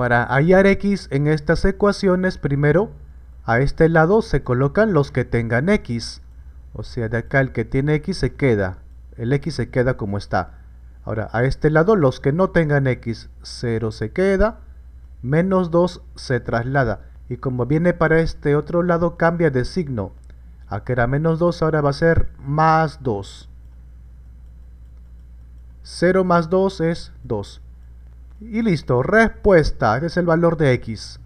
Para hallar x en estas ecuaciones, primero a este lado se colocan los que tengan x. O sea, de acá el que tiene x se queda. El x se queda como está. Ahora, a este lado los que no tengan x, 0 se queda, menos 2 se traslada. Y como viene para este otro lado, cambia de signo. A era menos 2, ahora va a ser más 2. 0 más 2 es 2. Y listo, respuesta, que es el valor de X.